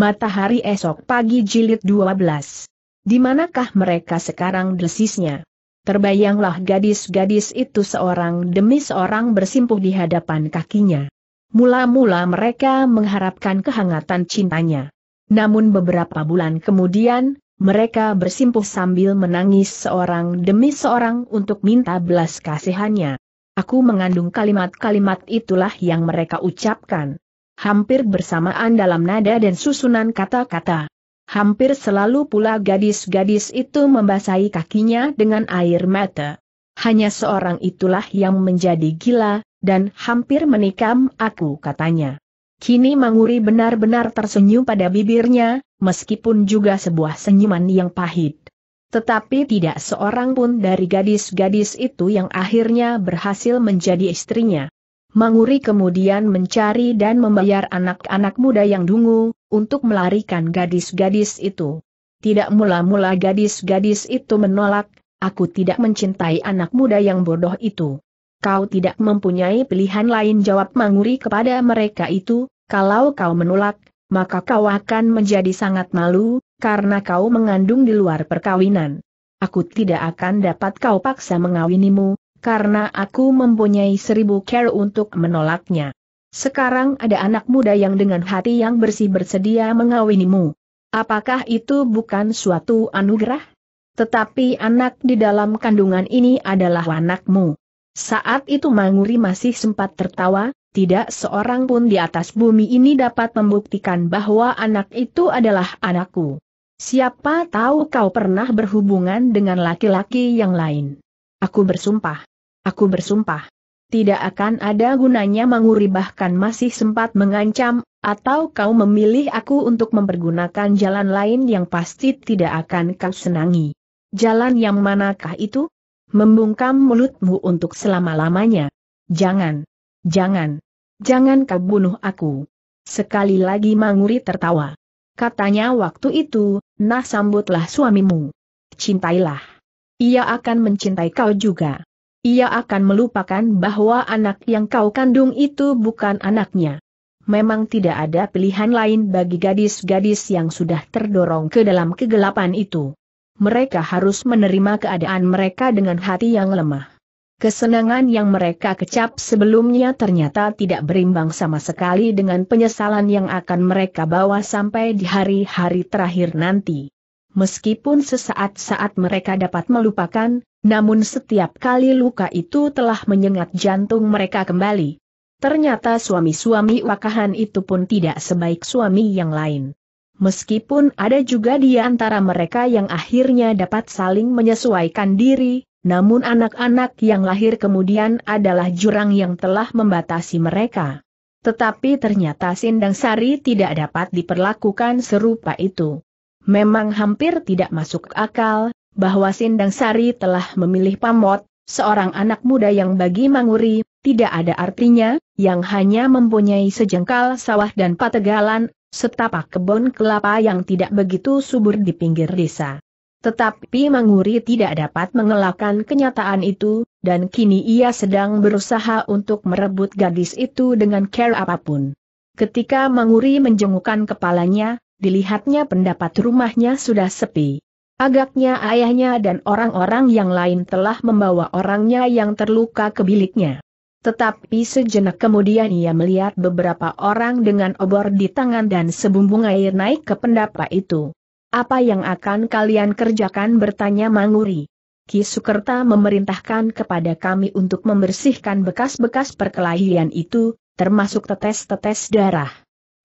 Matahari esok pagi jilid 12. Di manakah mereka sekarang desisnya? Terbayanglah gadis-gadis itu seorang demi seorang bersimpuh di hadapan kakinya. Mula-mula mereka mengharapkan kehangatan cintanya. Namun beberapa bulan kemudian, mereka bersimpuh sambil menangis seorang demi seorang untuk minta belas kasihannya. Aku mengandung kalimat-kalimat itulah yang mereka ucapkan hampir bersamaan dalam nada dan susunan kata-kata. Hampir selalu pula gadis-gadis itu membasahi kakinya dengan air mata. Hanya seorang itulah yang menjadi gila, dan hampir menikam aku katanya. Kini Manguri benar-benar tersenyum pada bibirnya, meskipun juga sebuah senyuman yang pahit. Tetapi tidak seorang pun dari gadis-gadis itu yang akhirnya berhasil menjadi istrinya. Manguri kemudian mencari dan membayar anak-anak muda yang dungu, untuk melarikan gadis-gadis itu. Tidak mula-mula gadis-gadis itu menolak, aku tidak mencintai anak muda yang bodoh itu. Kau tidak mempunyai pilihan lain jawab Manguri kepada mereka itu, kalau kau menolak, maka kau akan menjadi sangat malu, karena kau mengandung di luar perkawinan. Aku tidak akan dapat kau paksa mengawinimu, karena aku mempunyai seribu care untuk menolaknya. Sekarang ada anak muda yang dengan hati yang bersih bersedia mengawinimu. Apakah itu bukan suatu anugerah? Tetapi anak di dalam kandungan ini adalah anakmu. Saat itu Manguri masih sempat tertawa, tidak seorang pun di atas bumi ini dapat membuktikan bahwa anak itu adalah anakku. Siapa tahu kau pernah berhubungan dengan laki-laki yang lain. Aku bersumpah. Aku bersumpah. Tidak akan ada gunanya menguri bahkan masih sempat mengancam, atau kau memilih aku untuk mempergunakan jalan lain yang pasti tidak akan kau senangi. Jalan yang manakah itu? Membungkam mulutmu untuk selama-lamanya. Jangan. Jangan. Jangan kau bunuh aku. Sekali lagi Manguri tertawa. Katanya waktu itu, nah sambutlah suamimu. Cintailah. Ia akan mencintai kau juga. Ia akan melupakan bahwa anak yang kau kandung itu bukan anaknya. Memang tidak ada pilihan lain bagi gadis-gadis yang sudah terdorong ke dalam kegelapan itu. Mereka harus menerima keadaan mereka dengan hati yang lemah. Kesenangan yang mereka kecap sebelumnya ternyata tidak berimbang sama sekali dengan penyesalan yang akan mereka bawa sampai di hari-hari terakhir nanti meskipun sesaat-saat mereka dapat melupakan, namun setiap kali luka itu telah menyengat jantung mereka kembali. Ternyata suami-suami wakahan itu pun tidak sebaik suami yang lain. Meskipun ada juga di antara mereka yang akhirnya dapat saling menyesuaikan diri, namun anak-anak yang lahir kemudian adalah jurang yang telah membatasi mereka. Tetapi ternyata Sindang Sari tidak dapat diperlakukan serupa itu. Memang hampir tidak masuk akal, bahwa Sindang Sari telah memilih Pamot, seorang anak muda yang bagi Manguri, tidak ada artinya, yang hanya mempunyai sejengkal sawah dan pategalan, setapak kebun kelapa yang tidak begitu subur di pinggir desa. Tetapi Manguri tidak dapat mengelakkan kenyataan itu, dan kini ia sedang berusaha untuk merebut gadis itu dengan care apapun. Ketika Manguri menjengukkan kepalanya, dilihatnya pendapat rumahnya sudah sepi. Agaknya ayahnya dan orang-orang yang lain telah membawa orangnya yang terluka ke biliknya. Tetapi sejenak kemudian ia melihat beberapa orang dengan obor di tangan dan sebumbung air naik ke pendapa itu. Apa yang akan kalian kerjakan bertanya Manguri. Ki Sukerta memerintahkan kepada kami untuk membersihkan bekas-bekas perkelahian itu, termasuk tetes-tetes darah.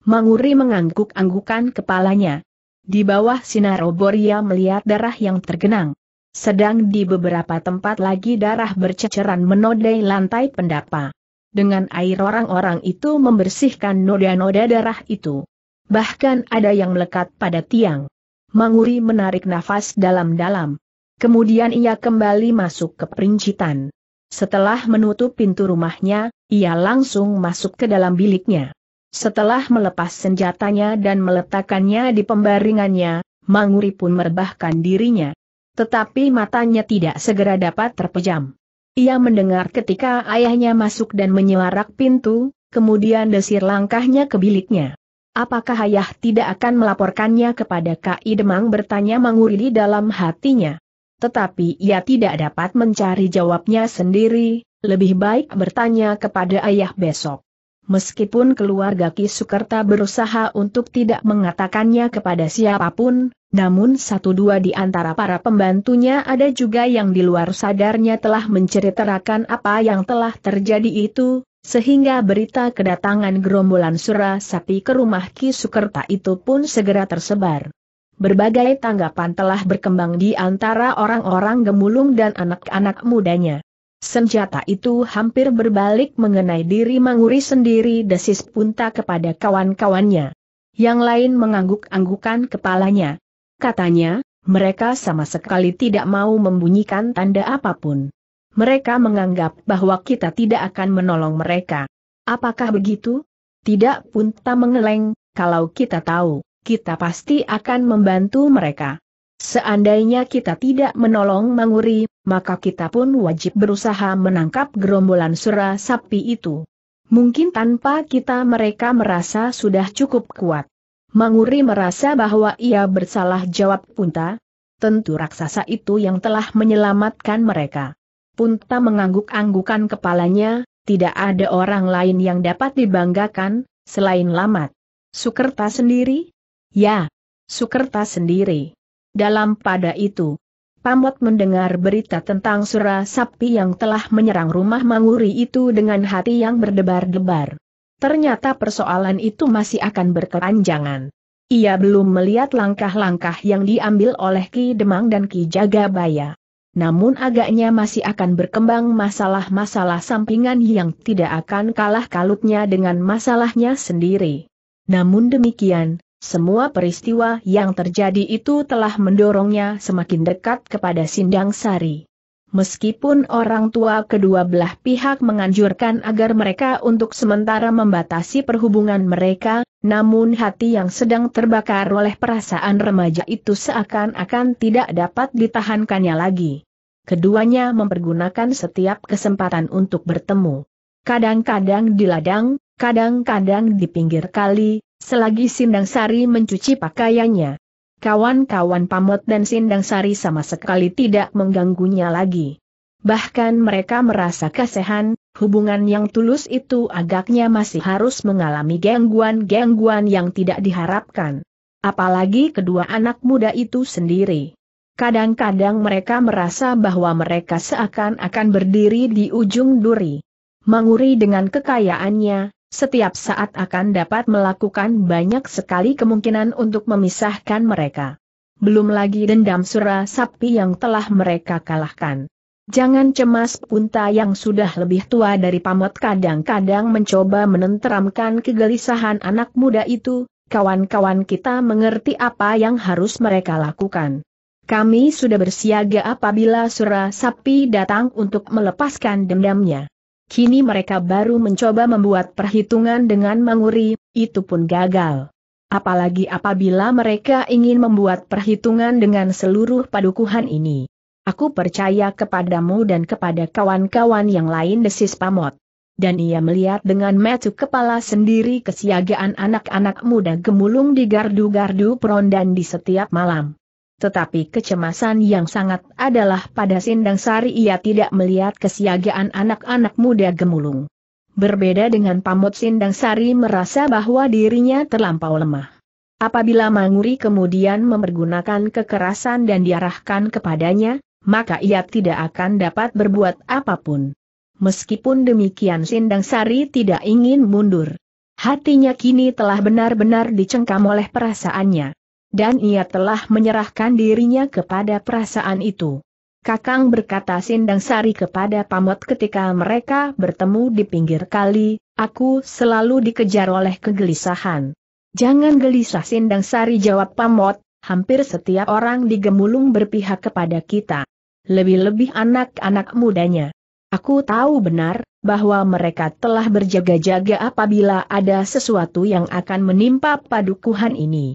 Manguri mengangguk-anggukan kepalanya. Di bawah sinar obor ia melihat darah yang tergenang. Sedang di beberapa tempat lagi darah berceceran menodai lantai pendapa. Dengan air orang-orang itu membersihkan noda-noda darah itu. Bahkan ada yang melekat pada tiang. Manguri menarik nafas dalam-dalam. Kemudian ia kembali masuk ke perincitan. Setelah menutup pintu rumahnya, ia langsung masuk ke dalam biliknya. Setelah melepas senjatanya dan meletakkannya di pembaringannya, Manguri pun merebahkan dirinya. Tetapi matanya tidak segera dapat terpejam. Ia mendengar ketika ayahnya masuk dan menyelarak pintu, kemudian desir langkahnya ke biliknya. Apakah ayah tidak akan melaporkannya kepada Kak Idemang bertanya Manguri di dalam hatinya. Tetapi ia tidak dapat mencari jawabnya sendiri, lebih baik bertanya kepada ayah besok. Meskipun keluarga Ki Sukerta berusaha untuk tidak mengatakannya kepada siapapun, namun satu dua di antara para pembantunya ada juga yang di luar sadarnya telah menceritakan apa yang telah terjadi itu, sehingga berita kedatangan gerombolan sura sapi ke rumah Ki Sukerta itu pun segera tersebar. Berbagai tanggapan telah berkembang di antara orang-orang gemulung dan anak-anak mudanya. Senjata itu hampir berbalik mengenai diri Manguri sendiri desis punta kepada kawan-kawannya. Yang lain mengangguk-anggukan kepalanya. Katanya, mereka sama sekali tidak mau membunyikan tanda apapun. Mereka menganggap bahwa kita tidak akan menolong mereka. Apakah begitu? Tidak punta mengeleng, kalau kita tahu, kita pasti akan membantu mereka. Seandainya kita tidak menolong Manguri, maka kita pun wajib berusaha menangkap gerombolan sura sapi itu. Mungkin tanpa kita mereka merasa sudah cukup kuat. Manguri merasa bahwa ia bersalah jawab Punta. Tentu raksasa itu yang telah menyelamatkan mereka. Punta mengangguk-anggukan kepalanya, tidak ada orang lain yang dapat dibanggakan, selain Lamat. Sukerta sendiri? Ya, Sukerta sendiri. Dalam pada itu, Pamot mendengar berita tentang sura sapi yang telah menyerang rumah Manguri itu dengan hati yang berdebar-debar. Ternyata persoalan itu masih akan berkepanjangan. Ia belum melihat langkah-langkah yang diambil oleh Ki Demang dan Ki Jagabaya. Namun agaknya masih akan berkembang masalah-masalah sampingan yang tidak akan kalah kalutnya dengan masalahnya sendiri. Namun demikian, semua peristiwa yang terjadi itu telah mendorongnya semakin dekat kepada Sindang Sari. Meskipun orang tua kedua belah pihak menganjurkan agar mereka untuk sementara membatasi perhubungan mereka, namun hati yang sedang terbakar oleh perasaan remaja itu seakan-akan tidak dapat ditahankannya lagi. Keduanya mempergunakan setiap kesempatan untuk bertemu. Kadang-kadang di ladang, kadang-kadang di pinggir kali, Selagi Sindang Sari mencuci pakaiannya, kawan-kawan Pamot dan Sindang Sari sama sekali tidak mengganggunya lagi. Bahkan mereka merasa kasihan, hubungan yang tulus itu agaknya masih harus mengalami gangguan-gangguan yang tidak diharapkan. Apalagi kedua anak muda itu sendiri. Kadang-kadang mereka merasa bahwa mereka seakan-akan berdiri di ujung duri. menguri dengan kekayaannya, setiap saat akan dapat melakukan banyak sekali kemungkinan untuk memisahkan mereka. Belum lagi dendam sura sapi yang telah mereka kalahkan. Jangan cemas punta yang sudah lebih tua dari pamot kadang-kadang mencoba menenteramkan kegelisahan anak muda itu, kawan-kawan kita mengerti apa yang harus mereka lakukan. Kami sudah bersiaga apabila sura sapi datang untuk melepaskan dendamnya. Kini mereka baru mencoba membuat perhitungan dengan Manguri, itu pun gagal. Apalagi apabila mereka ingin membuat perhitungan dengan seluruh padukuhan ini. Aku percaya kepadamu dan kepada kawan-kawan yang lain desis pamot. Dan ia melihat dengan metu kepala sendiri kesiagaan anak-anak muda gemulung di gardu-gardu peron dan di setiap malam. Tetapi kecemasan yang sangat adalah pada Sindang Sari ia tidak melihat kesiagaan anak-anak muda gemulung. Berbeda dengan pamut Sindang Sari merasa bahwa dirinya terlampau lemah. Apabila Manguri kemudian memergunakan kekerasan dan diarahkan kepadanya, maka ia tidak akan dapat berbuat apapun. Meskipun demikian Sindang Sari tidak ingin mundur. Hatinya kini telah benar-benar dicengkam oleh perasaannya dan ia telah menyerahkan dirinya kepada perasaan itu. Kakang berkata Sindang Sari kepada Pamot ketika mereka bertemu di pinggir kali, aku selalu dikejar oleh kegelisahan. Jangan gelisah Sindang Sari jawab Pamot, hampir setiap orang digemulung berpihak kepada kita. Lebih-lebih anak-anak mudanya. Aku tahu benar, bahwa mereka telah berjaga-jaga apabila ada sesuatu yang akan menimpa padukuhan ini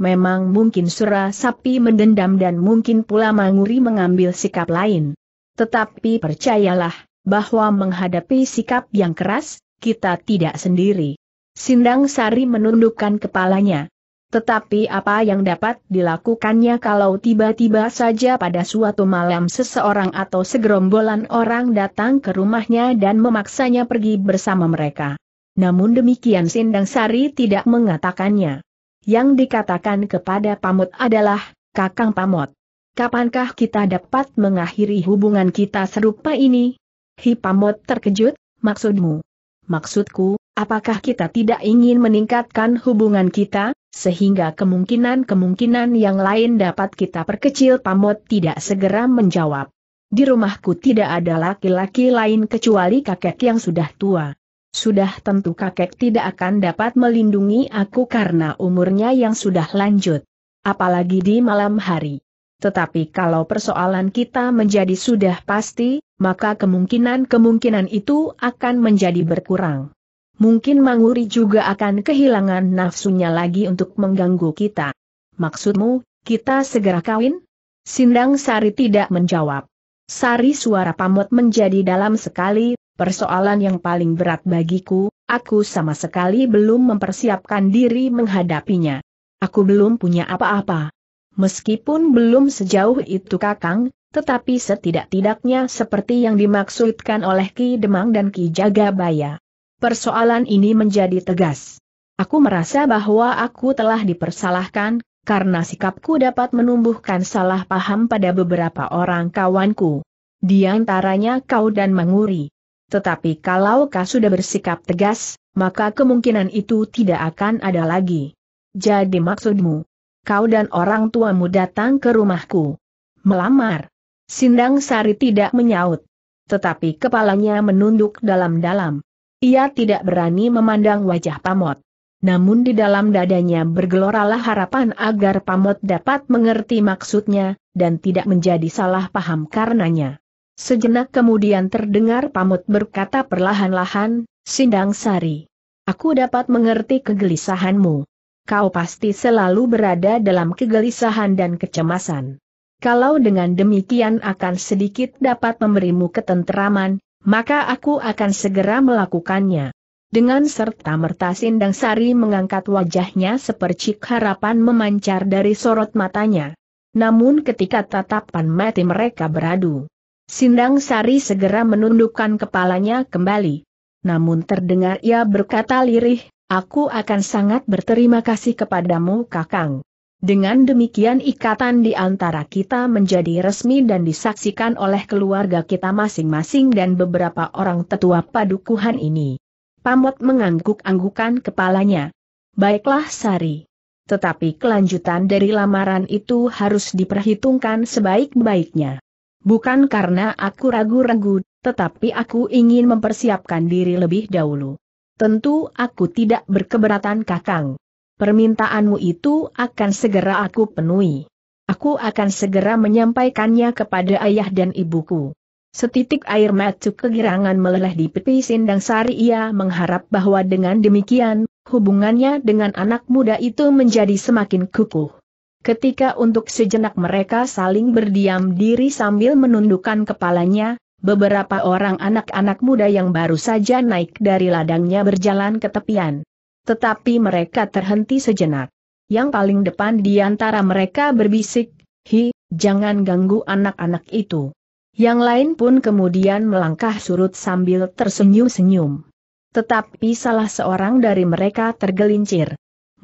memang mungkin Sura Sapi mendendam dan mungkin pula Manguri mengambil sikap lain. Tetapi percayalah, bahwa menghadapi sikap yang keras, kita tidak sendiri. Sindang Sari menundukkan kepalanya. Tetapi apa yang dapat dilakukannya kalau tiba-tiba saja pada suatu malam seseorang atau segerombolan orang datang ke rumahnya dan memaksanya pergi bersama mereka. Namun demikian Sindang Sari tidak mengatakannya. Yang dikatakan kepada Pamut adalah, Kakang Pamut. Kapankah kita dapat mengakhiri hubungan kita serupa ini? Hi Pamut terkejut, maksudmu? Maksudku, apakah kita tidak ingin meningkatkan hubungan kita, sehingga kemungkinan-kemungkinan yang lain dapat kita perkecil Pamut tidak segera menjawab. Di rumahku tidak ada laki-laki lain kecuali kakek yang sudah tua. Sudah tentu kakek tidak akan dapat melindungi aku karena umurnya yang sudah lanjut. Apalagi di malam hari. Tetapi kalau persoalan kita menjadi sudah pasti, maka kemungkinan-kemungkinan itu akan menjadi berkurang. Mungkin Manguri juga akan kehilangan nafsunya lagi untuk mengganggu kita. Maksudmu, kita segera kawin? Sindang Sari tidak menjawab. Sari suara pamot menjadi dalam sekali, Persoalan yang paling berat bagiku, aku sama sekali belum mempersiapkan diri menghadapinya. Aku belum punya apa-apa. Meskipun belum sejauh itu Kakang, tetapi setidak-tidaknya seperti yang dimaksudkan oleh Ki Demang dan Ki Jagabaya. Persoalan ini menjadi tegas. Aku merasa bahwa aku telah dipersalahkan, karena sikapku dapat menumbuhkan salah paham pada beberapa orang kawanku. Di antaranya kau dan Manguri. Tetapi kalau kau sudah bersikap tegas, maka kemungkinan itu tidak akan ada lagi. Jadi maksudmu, kau dan orang tuamu datang ke rumahku. Melamar. Sindang Sari tidak menyaut. Tetapi kepalanya menunduk dalam-dalam. Ia tidak berani memandang wajah Pamot. Namun di dalam dadanya bergeloralah harapan agar Pamot dapat mengerti maksudnya, dan tidak menjadi salah paham karenanya. Sejenak kemudian terdengar pamut berkata perlahan-lahan, Sindang Sari. Aku dapat mengerti kegelisahanmu. Kau pasti selalu berada dalam kegelisahan dan kecemasan. Kalau dengan demikian akan sedikit dapat memberimu ketenteraman, maka aku akan segera melakukannya. Dengan serta-merta Sindang Sari mengangkat wajahnya sepercik harapan memancar dari sorot matanya. Namun ketika tatapan mati mereka beradu, Sindang Sari segera menundukkan kepalanya kembali. Namun terdengar ia berkata lirih, aku akan sangat berterima kasih kepadamu kakang. Dengan demikian ikatan di antara kita menjadi resmi dan disaksikan oleh keluarga kita masing-masing dan beberapa orang tetua padukuhan ini. Pamot mengangguk-anggukan kepalanya. Baiklah Sari. Tetapi kelanjutan dari lamaran itu harus diperhitungkan sebaik-baiknya. Bukan karena aku ragu-ragu, tetapi aku ingin mempersiapkan diri lebih dahulu. Tentu aku tidak berkeberatan kakang. Permintaanmu itu akan segera aku penuhi. Aku akan segera menyampaikannya kepada ayah dan ibuku. Setitik air mata kegirangan meleleh di pipi Sindang Sari ia mengharap bahwa dengan demikian, hubungannya dengan anak muda itu menjadi semakin kukuh. Ketika untuk sejenak mereka saling berdiam diri sambil menundukkan kepalanya, beberapa orang anak-anak muda yang baru saja naik dari ladangnya berjalan ke tepian. Tetapi mereka terhenti sejenak. Yang paling depan di antara mereka berbisik, Hi, jangan ganggu anak-anak itu. Yang lain pun kemudian melangkah surut sambil tersenyum-senyum. Tetapi salah seorang dari mereka tergelincir.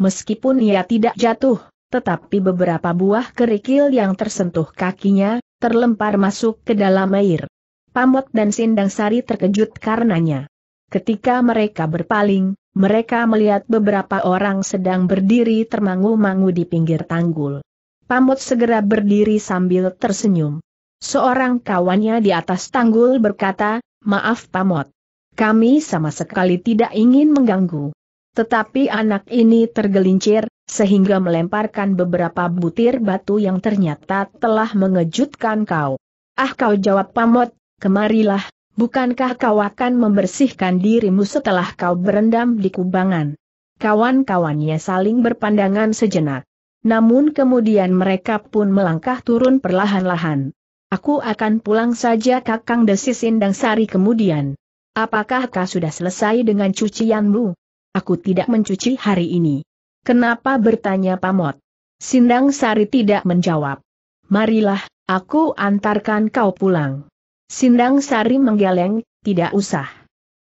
Meskipun ia tidak jatuh, tetapi beberapa buah kerikil yang tersentuh kakinya, terlempar masuk ke dalam air. Pamot dan Sindang Sari terkejut karenanya. Ketika mereka berpaling, mereka melihat beberapa orang sedang berdiri termangu-mangu di pinggir tanggul. Pamot segera berdiri sambil tersenyum. Seorang kawannya di atas tanggul berkata, Maaf Pamot. Kami sama sekali tidak ingin mengganggu. Tetapi anak ini tergelincir, sehingga melemparkan beberapa butir batu yang ternyata telah mengejutkan kau. Ah kau jawab pamot, kemarilah, bukankah kau akan membersihkan dirimu setelah kau berendam di kubangan. Kawan-kawannya saling berpandangan sejenak. Namun kemudian mereka pun melangkah turun perlahan-lahan. Aku akan pulang saja kakang desis Indang Sari kemudian. Apakah kau sudah selesai dengan cucianmu? Aku tidak mencuci hari ini. Kenapa bertanya Pamot? Sindang Sari tidak menjawab. Marilah, aku antarkan kau pulang. Sindang Sari menggeleng, tidak usah.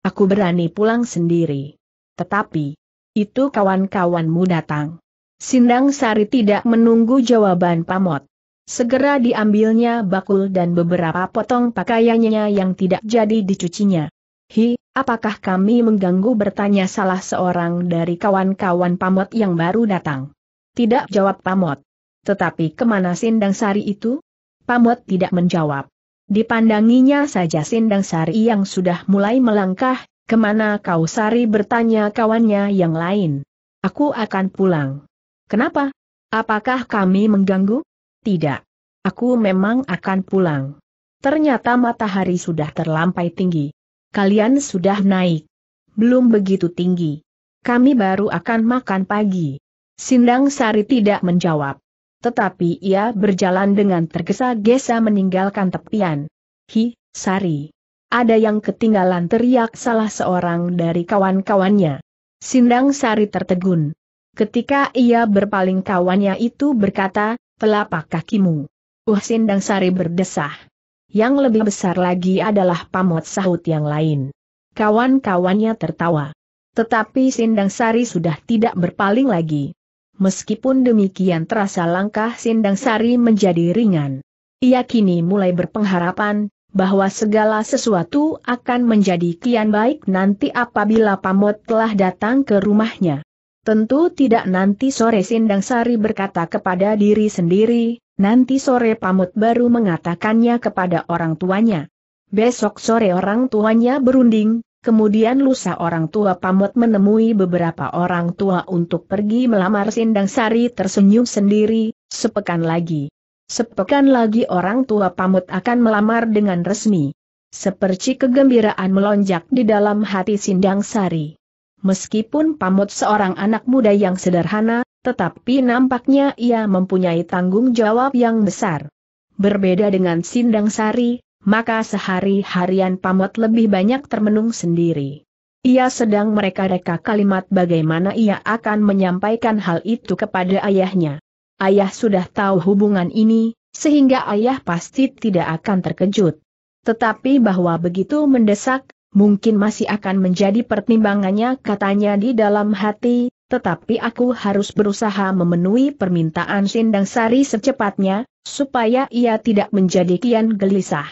Aku berani pulang sendiri. Tetapi, itu kawan-kawanmu datang. Sindang Sari tidak menunggu jawaban Pamot. Segera diambilnya bakul dan beberapa potong pakaiannya yang tidak jadi dicucinya. Hi, apakah kami mengganggu bertanya salah seorang dari kawan-kawan Pamot yang baru datang? Tidak jawab Pamot. Tetapi kemana Sindang Sari itu? Pamot tidak menjawab. Dipandanginya saja Sindang Sari yang sudah mulai melangkah, kemana kau Sari bertanya kawannya yang lain. Aku akan pulang. Kenapa? Apakah kami mengganggu? Tidak. Aku memang akan pulang. Ternyata matahari sudah terlampai tinggi. Kalian sudah naik. Belum begitu tinggi. Kami baru akan makan pagi. Sindang Sari tidak menjawab. Tetapi ia berjalan dengan tergesa-gesa meninggalkan tepian. Hi, Sari. Ada yang ketinggalan teriak salah seorang dari kawan-kawannya. Sindang Sari tertegun. Ketika ia berpaling kawannya itu berkata, telapak kakimu. Uh Sindang Sari berdesah. Yang lebih besar lagi adalah pamot sahut yang lain. Kawan-kawannya tertawa. Tetapi Sindang Sari sudah tidak berpaling lagi. Meskipun demikian terasa langkah Sindang Sari menjadi ringan. Ia kini mulai berpengharapan bahwa segala sesuatu akan menjadi kian baik nanti apabila pamot telah datang ke rumahnya. Tentu tidak nanti sore Sindang Sari berkata kepada diri sendiri, Nanti sore pamut baru mengatakannya kepada orang tuanya. Besok sore orang tuanya berunding, kemudian lusa orang tua pamut menemui beberapa orang tua untuk pergi melamar Sindang Sari tersenyum sendiri, sepekan lagi. Sepekan lagi orang tua pamut akan melamar dengan resmi. Seperti kegembiraan melonjak di dalam hati Sindang Sari. Meskipun Pamut seorang anak muda yang sederhana, tetapi nampaknya ia mempunyai tanggung jawab yang besar. Berbeda dengan Sindang Sari, maka sehari harian pamot lebih banyak termenung sendiri. Ia sedang mereka-reka kalimat bagaimana ia akan menyampaikan hal itu kepada ayahnya. Ayah sudah tahu hubungan ini, sehingga ayah pasti tidak akan terkejut. Tetapi bahwa begitu mendesak, mungkin masih akan menjadi pertimbangannya katanya di dalam hati, tetapi aku harus berusaha memenuhi permintaan Sindang Sari secepatnya, supaya ia tidak menjadi kian gelisah.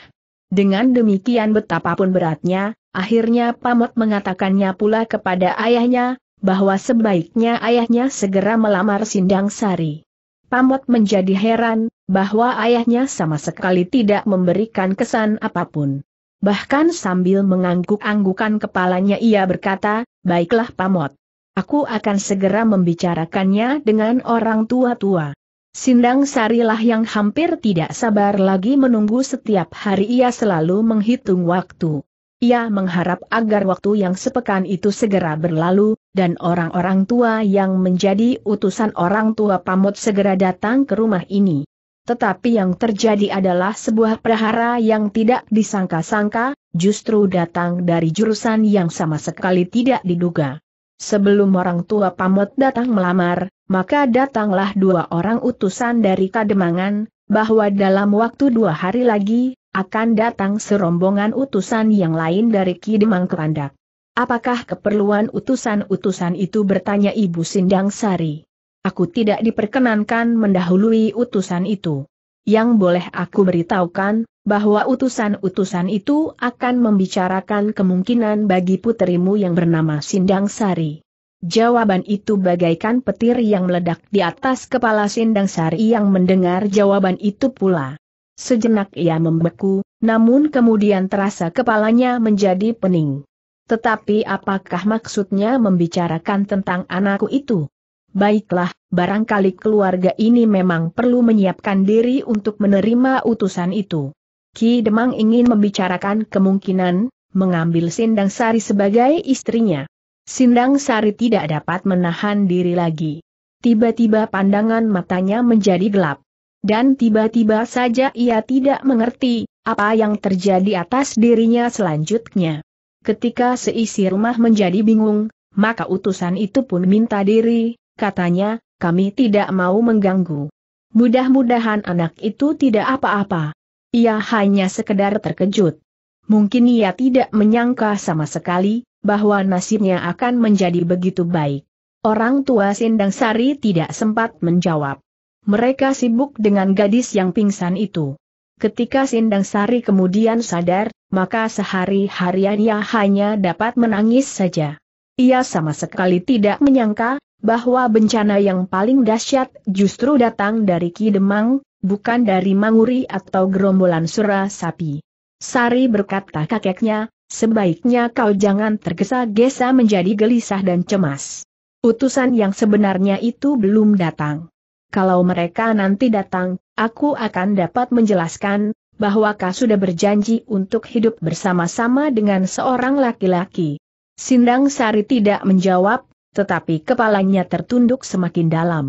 Dengan demikian betapapun beratnya, akhirnya Pamot mengatakannya pula kepada ayahnya, bahwa sebaiknya ayahnya segera melamar Sindang Sari. Pamot menjadi heran, bahwa ayahnya sama sekali tidak memberikan kesan apapun. Bahkan sambil mengangguk-anggukan kepalanya ia berkata, baiklah Pamot. Aku akan segera membicarakannya dengan orang tua-tua. Sindang Sarilah yang hampir tidak sabar lagi menunggu setiap hari ia selalu menghitung waktu. Ia mengharap agar waktu yang sepekan itu segera berlalu, dan orang-orang tua yang menjadi utusan orang tua pamut segera datang ke rumah ini. Tetapi yang terjadi adalah sebuah perhara yang tidak disangka-sangka, justru datang dari jurusan yang sama sekali tidak diduga. Sebelum orang tua pamot datang melamar, maka datanglah dua orang utusan dari Kademangan, bahwa dalam waktu dua hari lagi, akan datang serombongan utusan yang lain dari Kidemang Kepandak. Apakah keperluan utusan-utusan itu bertanya Ibu Sindang Sari? Aku tidak diperkenankan mendahului utusan itu. Yang boleh aku beritahukan, bahwa utusan-utusan itu akan membicarakan kemungkinan bagi puterimu yang bernama Sindang Sari. Jawaban itu bagaikan petir yang meledak di atas kepala Sindang Sari yang mendengar jawaban itu pula. Sejenak ia membeku, namun kemudian terasa kepalanya menjadi pening. Tetapi apakah maksudnya membicarakan tentang anakku itu? Baiklah, barangkali keluarga ini memang perlu menyiapkan diri untuk menerima utusan itu. Ki Demang ingin membicarakan kemungkinan, mengambil Sindang Sari sebagai istrinya. Sindang Sari tidak dapat menahan diri lagi. Tiba-tiba pandangan matanya menjadi gelap. Dan tiba-tiba saja ia tidak mengerti, apa yang terjadi atas dirinya selanjutnya. Ketika seisi rumah menjadi bingung, maka utusan itu pun minta diri, katanya, kami tidak mau mengganggu. Mudah-mudahan anak itu tidak apa-apa. Ia hanya sekedar terkejut. Mungkin ia tidak menyangka sama sekali, bahwa nasibnya akan menjadi begitu baik. Orang tua Sindang Sari tidak sempat menjawab. Mereka sibuk dengan gadis yang pingsan itu. Ketika Sindang Sari kemudian sadar, maka sehari-harian ia hanya dapat menangis saja. Ia sama sekali tidak menyangka, bahwa bencana yang paling dahsyat justru datang dari Ki Demang, bukan dari manguri atau gerombolan sura sapi. Sari berkata kakeknya, sebaiknya kau jangan tergesa-gesa menjadi gelisah dan cemas. Utusan yang sebenarnya itu belum datang. Kalau mereka nanti datang, aku akan dapat menjelaskan, bahwa kau sudah berjanji untuk hidup bersama-sama dengan seorang laki-laki. Sindang Sari tidak menjawab, tetapi kepalanya tertunduk semakin dalam.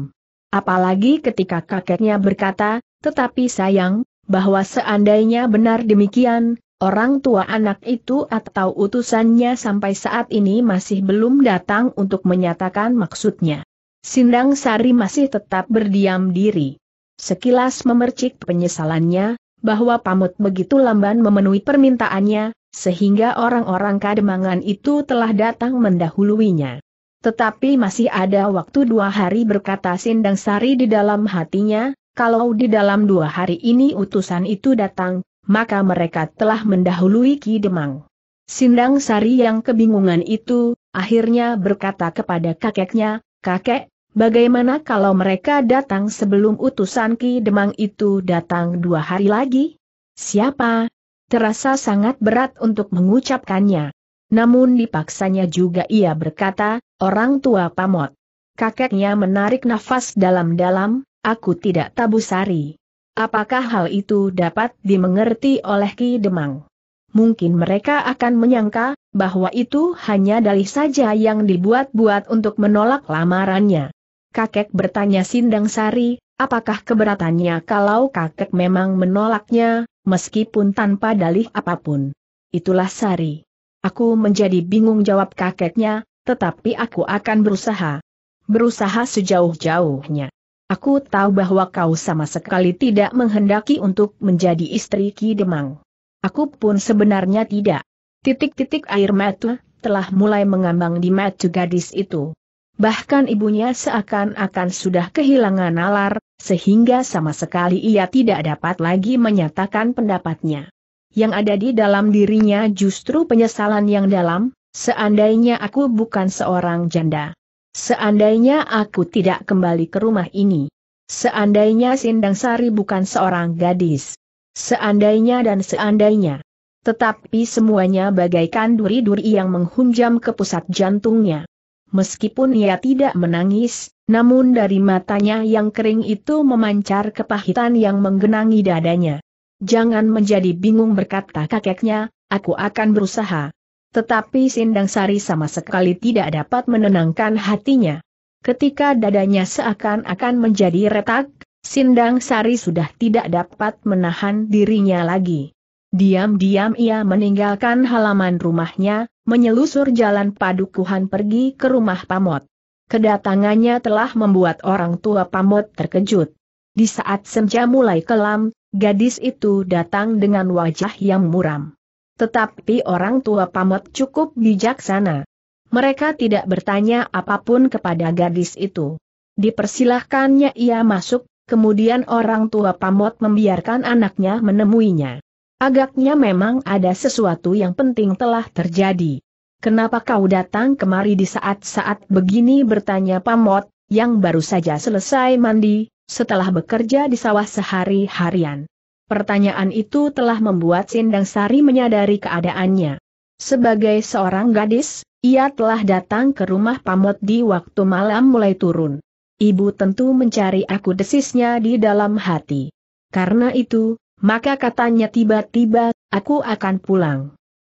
Apalagi ketika kakeknya berkata, tetapi sayang, bahwa seandainya benar demikian, orang tua anak itu atau utusannya sampai saat ini masih belum datang untuk menyatakan maksudnya. Sindang Sari masih tetap berdiam diri. Sekilas memercik penyesalannya, bahwa pamut begitu lamban memenuhi permintaannya, sehingga orang-orang kademangan itu telah datang mendahuluinya. Tetapi masih ada waktu dua hari berkata Sindang Sari di dalam hatinya, kalau di dalam dua hari ini utusan itu datang, maka mereka telah mendahului Ki Demang. Sindang Sari yang kebingungan itu, akhirnya berkata kepada kakeknya, kakek, bagaimana kalau mereka datang sebelum utusan Ki Demang itu datang dua hari lagi? Siapa? Terasa sangat berat untuk mengucapkannya. Namun dipaksanya juga ia berkata, orang tua pamot. Kakeknya menarik nafas dalam-dalam, aku tidak tabu sari. Apakah hal itu dapat dimengerti oleh Ki Demang? Mungkin mereka akan menyangka, bahwa itu hanya dalih saja yang dibuat-buat untuk menolak lamarannya. Kakek bertanya Sindang Sari, apakah keberatannya kalau kakek memang menolaknya, meskipun tanpa dalih apapun. Itulah Sari. Aku menjadi bingung jawab kakeknya, tetapi aku akan berusaha. Berusaha sejauh-jauhnya. Aku tahu bahwa kau sama sekali tidak menghendaki untuk menjadi istri Ki Demang. Aku pun sebenarnya tidak. Titik-titik air mata telah mulai mengambang di mata gadis itu. Bahkan ibunya seakan-akan sudah kehilangan nalar, sehingga sama sekali ia tidak dapat lagi menyatakan pendapatnya. Yang ada di dalam dirinya justru penyesalan yang dalam, Seandainya aku bukan seorang janda. Seandainya aku tidak kembali ke rumah ini. Seandainya Sindang Sari bukan seorang gadis. Seandainya dan seandainya. Tetapi semuanya bagaikan duri-duri yang menghunjam ke pusat jantungnya. Meskipun ia tidak menangis, namun dari matanya yang kering itu memancar kepahitan yang menggenangi dadanya. Jangan menjadi bingung berkata kakeknya, aku akan berusaha. Tetapi Sindang Sari sama sekali tidak dapat menenangkan hatinya. Ketika dadanya seakan-akan menjadi retak, Sindang Sari sudah tidak dapat menahan dirinya lagi. Diam-diam ia meninggalkan halaman rumahnya, menyelusur jalan padukuhan pergi ke rumah Pamot. Kedatangannya telah membuat orang tua Pamot terkejut. Di saat senja mulai kelam, gadis itu datang dengan wajah yang muram. Tetapi orang tua pamot cukup bijaksana. Mereka tidak bertanya apapun kepada gadis itu. Dipersilahkannya ia masuk, kemudian orang tua pamot membiarkan anaknya menemuinya. Agaknya memang ada sesuatu yang penting telah terjadi. Kenapa kau datang kemari di saat-saat begini bertanya pamot, yang baru saja selesai mandi, setelah bekerja di sawah sehari-harian. Pertanyaan itu telah membuat Sindang Sari menyadari keadaannya. Sebagai seorang gadis, ia telah datang ke rumah pamot di waktu malam mulai turun. Ibu tentu mencari aku desisnya di dalam hati. Karena itu, maka katanya tiba-tiba, aku akan pulang.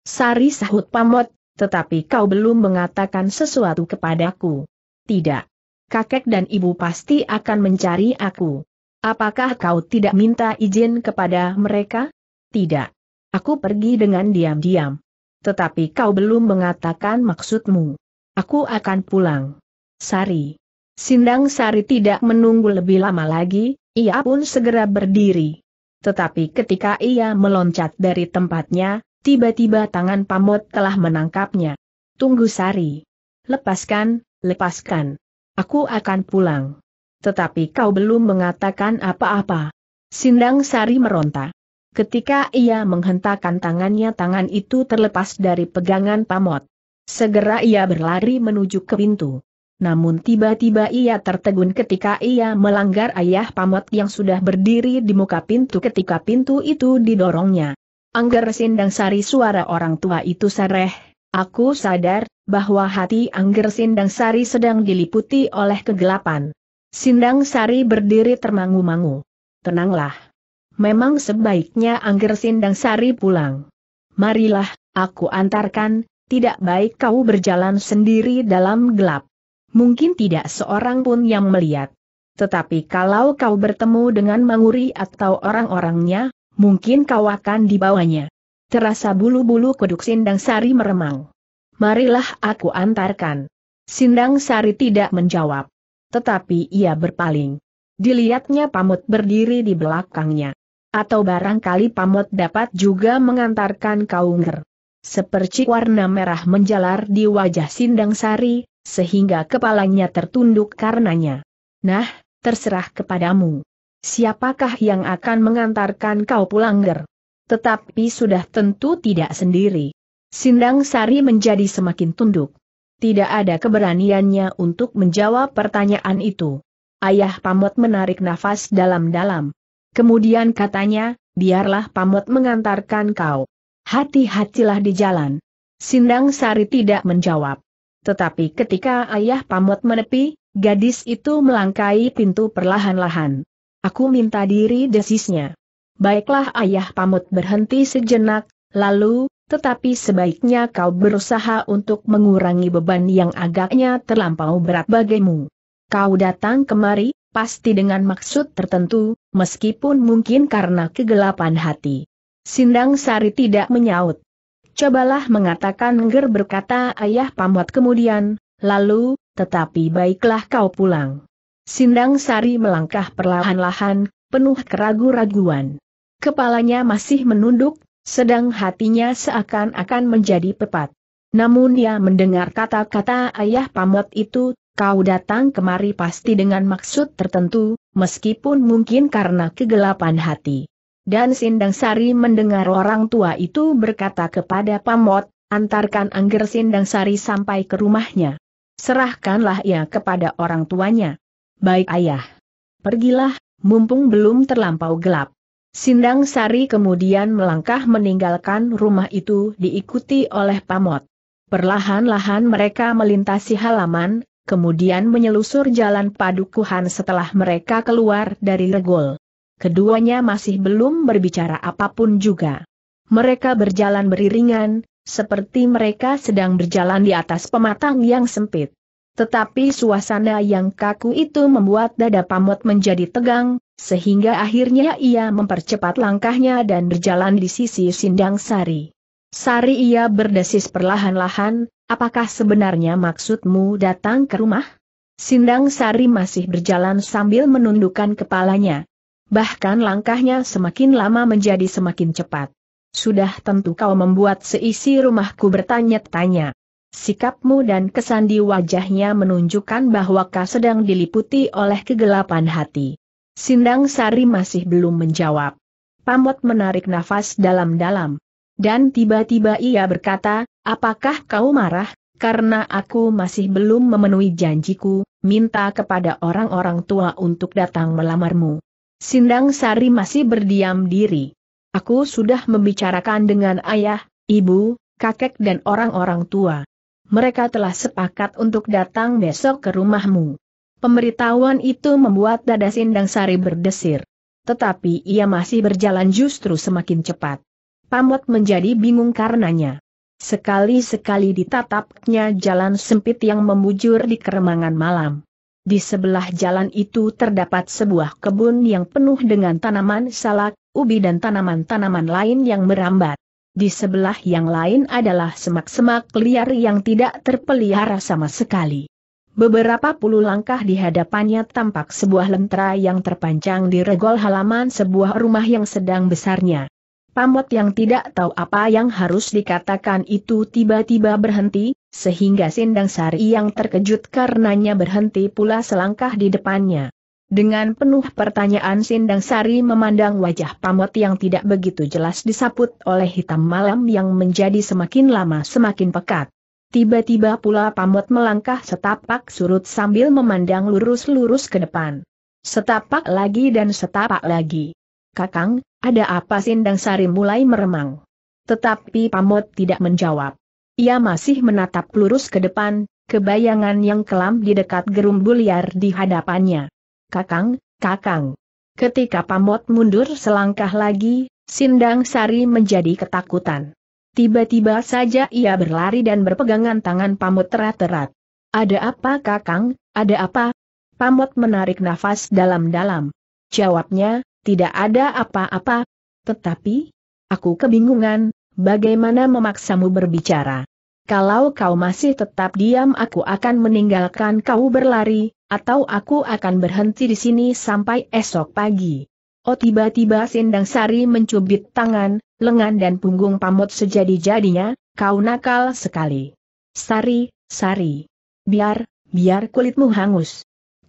Sari sahut pamot, tetapi kau belum mengatakan sesuatu kepadaku. Tidak. Kakek dan ibu pasti akan mencari aku. Apakah kau tidak minta izin kepada mereka? Tidak. Aku pergi dengan diam-diam. Tetapi kau belum mengatakan maksudmu. Aku akan pulang. Sari. Sindang Sari tidak menunggu lebih lama lagi, ia pun segera berdiri. Tetapi ketika ia meloncat dari tempatnya, tiba-tiba tangan pamot telah menangkapnya. Tunggu Sari. Lepaskan, lepaskan. Aku akan pulang tetapi kau belum mengatakan apa-apa. Sindang Sari meronta. Ketika ia menghentakkan tangannya tangan itu terlepas dari pegangan pamot. Segera ia berlari menuju ke pintu. Namun tiba-tiba ia tertegun ketika ia melanggar ayah pamot yang sudah berdiri di muka pintu ketika pintu itu didorongnya. Angger Sindang Sari suara orang tua itu sareh, aku sadar, bahwa hati Angger Sindang Sari sedang diliputi oleh kegelapan. Sindang Sari berdiri termangu-mangu. Tenanglah. Memang sebaiknya Angger Sindang Sari pulang. Marilah, aku antarkan, tidak baik kau berjalan sendiri dalam gelap. Mungkin tidak seorang pun yang melihat. Tetapi kalau kau bertemu dengan Manguri atau orang-orangnya, mungkin kau akan dibawanya. Terasa bulu-bulu kuduk Sindang Sari meremang. Marilah aku antarkan. Sindang Sari tidak menjawab. Tetapi ia berpaling. Dilihatnya pamut berdiri di belakangnya. Atau barangkali pamut dapat juga mengantarkan kaunger. Seperti warna merah menjalar di wajah Sindang Sari, sehingga kepalanya tertunduk karenanya. Nah, terserah kepadamu. Siapakah yang akan mengantarkan kau pulang ger? Tetapi sudah tentu tidak sendiri. Sindang Sari menjadi semakin tunduk tidak ada keberaniannya untuk menjawab pertanyaan itu. Ayah Pamot menarik nafas dalam-dalam. Kemudian katanya, biarlah Pamot mengantarkan kau. Hati-hatilah di jalan. Sindang Sari tidak menjawab. Tetapi ketika ayah Pamot menepi, gadis itu melangkai pintu perlahan-lahan. Aku minta diri desisnya. Baiklah ayah Pamot berhenti sejenak, lalu, tetapi sebaiknya kau berusaha untuk mengurangi beban yang agaknya terlampau berat bagimu. Kau datang kemari, pasti dengan maksud tertentu, meskipun mungkin karena kegelapan hati. Sindang Sari tidak menyaut. Cobalah mengatakan Ger berkata ayah Pamut kemudian, lalu, tetapi baiklah kau pulang. Sindang Sari melangkah perlahan-lahan, penuh keragu-raguan. Kepalanya masih menunduk, sedang hatinya seakan-akan menjadi pepat. Namun dia mendengar kata-kata ayah pamot itu, kau datang kemari pasti dengan maksud tertentu, meskipun mungkin karena kegelapan hati. Dan Sindang Sari mendengar orang tua itu berkata kepada Pamot, antarkan Angger Sindang Sari sampai ke rumahnya. Serahkanlah ia kepada orang tuanya. Baik ayah. Pergilah, mumpung belum terlampau gelap. Sindang Sari kemudian melangkah meninggalkan rumah itu diikuti oleh Pamot. Perlahan-lahan mereka melintasi halaman, kemudian menyelusur jalan padukuhan setelah mereka keluar dari regol. Keduanya masih belum berbicara apapun juga. Mereka berjalan beriringan, seperti mereka sedang berjalan di atas pematang yang sempit. Tetapi suasana yang kaku itu membuat dada Pamot menjadi tegang, sehingga akhirnya ia mempercepat langkahnya dan berjalan di sisi Sindang Sari. Sari ia berdesis perlahan-lahan, apakah sebenarnya maksudmu datang ke rumah? Sindang Sari masih berjalan sambil menundukkan kepalanya. Bahkan langkahnya semakin lama menjadi semakin cepat. Sudah tentu kau membuat seisi rumahku bertanya-tanya. Sikapmu dan kesan di wajahnya menunjukkan bahwa kau sedang diliputi oleh kegelapan hati. Sindang Sari masih belum menjawab. Pamot menarik nafas dalam-dalam. Dan tiba-tiba ia berkata, apakah kau marah, karena aku masih belum memenuhi janjiku, minta kepada orang-orang tua untuk datang melamarmu. Sindang Sari masih berdiam diri. Aku sudah membicarakan dengan ayah, ibu, kakek dan orang-orang tua. Mereka telah sepakat untuk datang besok ke rumahmu. Pemberitahuan itu membuat dada Sindang Sari berdesir. Tetapi ia masih berjalan justru semakin cepat. Pamot menjadi bingung karenanya. Sekali-sekali ditatapnya jalan sempit yang membujur di keremangan malam. Di sebelah jalan itu terdapat sebuah kebun yang penuh dengan tanaman salak, ubi dan tanaman-tanaman lain yang merambat. Di sebelah yang lain adalah semak-semak liar yang tidak terpelihara sama sekali. Beberapa puluh langkah di hadapannya tampak sebuah lentera yang terpanjang di regol halaman sebuah rumah yang sedang besarnya. Pamot yang tidak tahu apa yang harus dikatakan itu tiba-tiba berhenti, sehingga Sindang Sari yang terkejut karenanya berhenti pula selangkah di depannya. Dengan penuh pertanyaan Sindang Sari memandang wajah Pamot yang tidak begitu jelas disaput oleh hitam malam yang menjadi semakin lama semakin pekat. Tiba-tiba pula Pamot melangkah setapak surut sambil memandang lurus-lurus ke depan. Setapak lagi dan setapak lagi. Kakang, ada apa Sindang Sari mulai meremang. Tetapi Pamot tidak menjawab. Ia masih menatap lurus ke depan, kebayangan yang kelam di dekat gerumbu liar di hadapannya. Kakang, kakang. Ketika pamot mundur selangkah lagi, Sindang Sari menjadi ketakutan. Tiba-tiba saja ia berlari dan berpegangan tangan pamut terat. terat Ada apa kakang, ada apa? Pamut menarik nafas dalam-dalam. Jawabnya, tidak ada apa-apa. Tetapi, aku kebingungan, bagaimana memaksamu berbicara. Kalau kau masih tetap diam aku akan meninggalkan kau berlari, atau aku akan berhenti di sini sampai esok pagi. Oh tiba-tiba Sindang Sari mencubit tangan, lengan dan punggung pamut sejadi-jadinya, kau nakal sekali. Sari, sari. Biar, biar kulitmu hangus.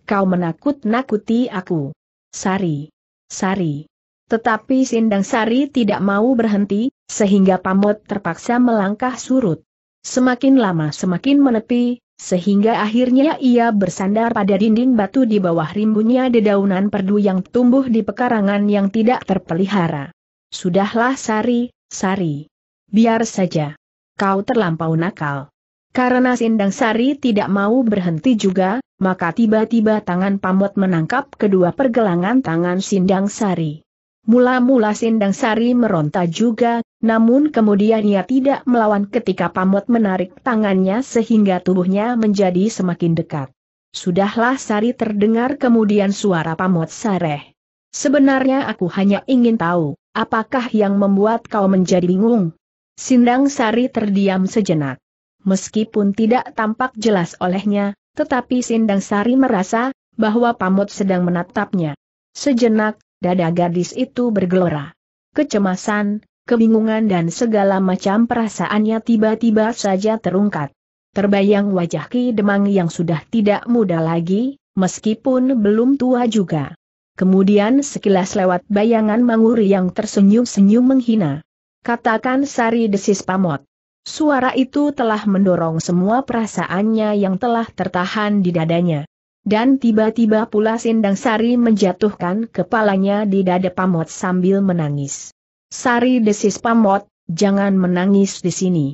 Kau menakut-nakuti aku. Sari, sari. Tetapi Sindang Sari tidak mau berhenti, sehingga pamut terpaksa melangkah surut. Semakin lama semakin menepi, sehingga akhirnya ia bersandar pada dinding batu di bawah rimbunnya dedaunan perdu yang tumbuh di pekarangan yang tidak terpelihara. Sudahlah Sari, Sari. Biar saja. Kau terlampau nakal. Karena Sindang Sari tidak mau berhenti juga, maka tiba-tiba tangan pamot menangkap kedua pergelangan tangan Sindang Sari. Mula-mula Sindang Sari meronta juga, namun kemudian ia tidak melawan ketika pamot menarik tangannya sehingga tubuhnya menjadi semakin dekat. Sudahlah Sari terdengar kemudian suara pamot Sareh. Sebenarnya aku hanya ingin tahu, apakah yang membuat kau menjadi bingung? Sindang Sari terdiam sejenak. Meskipun tidak tampak jelas olehnya, tetapi Sindang Sari merasa, bahwa Pamot sedang menatapnya. Sejenak, dada gadis itu bergelora. Kecemasan, kebingungan dan segala macam perasaannya tiba-tiba saja terungkat. Terbayang wajah Ki Demang yang sudah tidak muda lagi, meskipun belum tua juga. Kemudian sekilas lewat bayangan Manguri yang tersenyum-senyum menghina. Katakan Sari desis pamot. Suara itu telah mendorong semua perasaannya yang telah tertahan di dadanya. Dan tiba-tiba pula Sindang Sari menjatuhkan kepalanya di dada pamot sambil menangis. Sari desis pamot, jangan menangis di sini.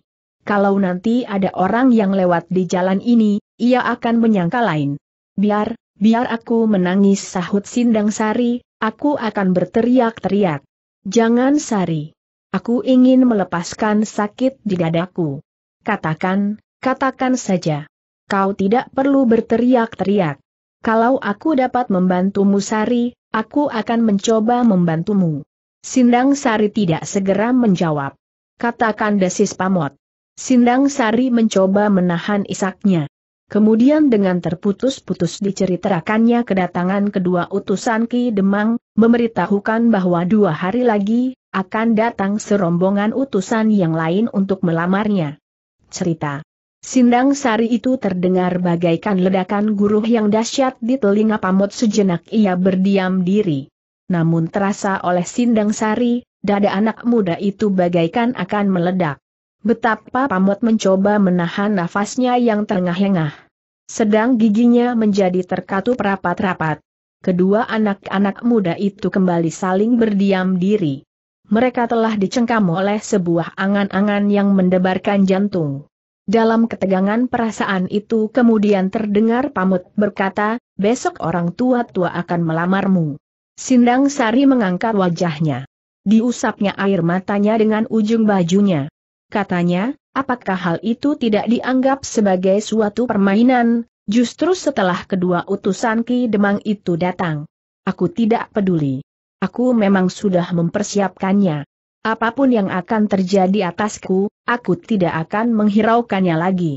Kalau nanti ada orang yang lewat di jalan ini, ia akan menyangka lain. Biar, Biar aku menangis sahut Sindang Sari, aku akan berteriak-teriak. Jangan Sari. Aku ingin melepaskan sakit di dadaku. Katakan, katakan saja. Kau tidak perlu berteriak-teriak. Kalau aku dapat membantumu Sari, aku akan mencoba membantumu. Sindang Sari tidak segera menjawab. Katakan desis pamot. Sindang Sari mencoba menahan isaknya. Kemudian dengan terputus-putus diceritakannya kedatangan kedua utusan Ki Demang, memberitahukan bahwa dua hari lagi, akan datang serombongan utusan yang lain untuk melamarnya. Cerita Sindang Sari itu terdengar bagaikan ledakan guruh yang dahsyat di telinga pamut sejenak ia berdiam diri. Namun terasa oleh Sindang Sari, dada anak muda itu bagaikan akan meledak. Betapa pamut mencoba menahan nafasnya yang terengah-engah. Sedang giginya menjadi terkatup rapat-rapat. Kedua anak-anak muda itu kembali saling berdiam diri. Mereka telah dicengkam oleh sebuah angan-angan yang mendebarkan jantung. Dalam ketegangan perasaan itu kemudian terdengar pamut berkata, besok orang tua-tua akan melamarmu. Sindang Sari mengangkat wajahnya. Diusapnya air matanya dengan ujung bajunya katanya, apakah hal itu tidak dianggap sebagai suatu permainan, justru setelah kedua utusan Ki Demang itu datang. Aku tidak peduli. Aku memang sudah mempersiapkannya. Apapun yang akan terjadi atasku, aku tidak akan menghiraukannya lagi.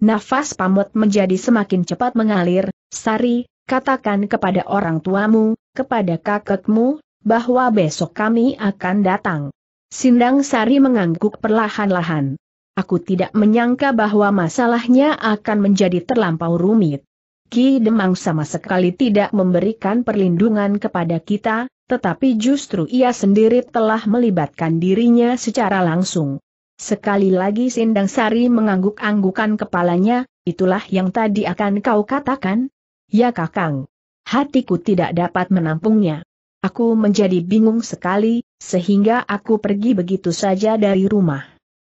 Nafas pamut menjadi semakin cepat mengalir, Sari, katakan kepada orang tuamu, kepada kakekmu, bahwa besok kami akan datang. Sindang Sari mengangguk perlahan-lahan. Aku tidak menyangka bahwa masalahnya akan menjadi terlampau rumit. Ki Demang sama sekali tidak memberikan perlindungan kepada kita, tetapi justru ia sendiri telah melibatkan dirinya secara langsung. Sekali lagi Sindang Sari mengangguk-anggukan kepalanya, itulah yang tadi akan kau katakan? Ya kakang. Hatiku tidak dapat menampungnya. Aku menjadi bingung sekali, sehingga aku pergi begitu saja dari rumah.